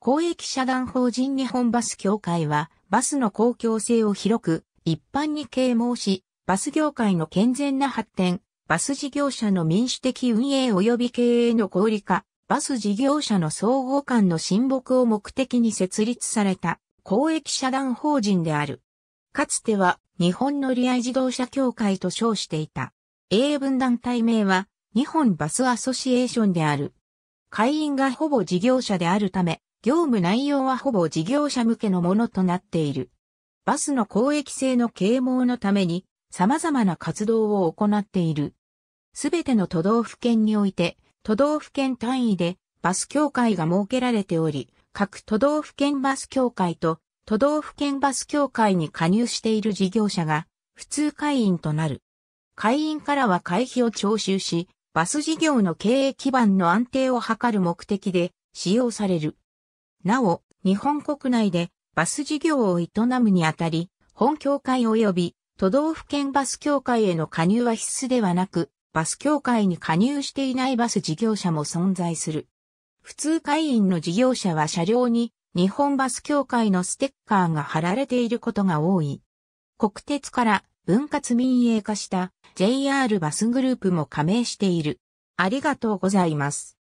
公益社団法人日本バス協会は、バスの公共性を広く、一般に啓蒙し、バス業界の健全な発展、バス事業者の民主的運営及び経営の合理化、バス事業者の総合間の親睦を目的に設立された公益社団法人である。かつては日本乗り合い自動車協会と称していた。英文団体名は日本バスアソシエーションである。会員がほぼ事業者であるため、業務内容はほぼ事業者向けのものとなっている。バスの公益性の啓蒙のために様々な活動を行っている。すべての都道府県において、都道府県単位でバス協会が設けられており、各都道府県バス協会と都道府県バス協会に加入している事業者が普通会員となる。会員からは会費を徴収し、バス事業の経営基盤の安定を図る目的で使用される。なお、日本国内でバス事業を営むにあたり、本協会及び都道府県バス協会への加入は必須ではなく、バス協会に加入していないバス事業者も存在する。普通会員の事業者は車両に日本バス協会のステッカーが貼られていることが多い。国鉄から分割民営化した JR バスグループも加盟している。ありがとうございます。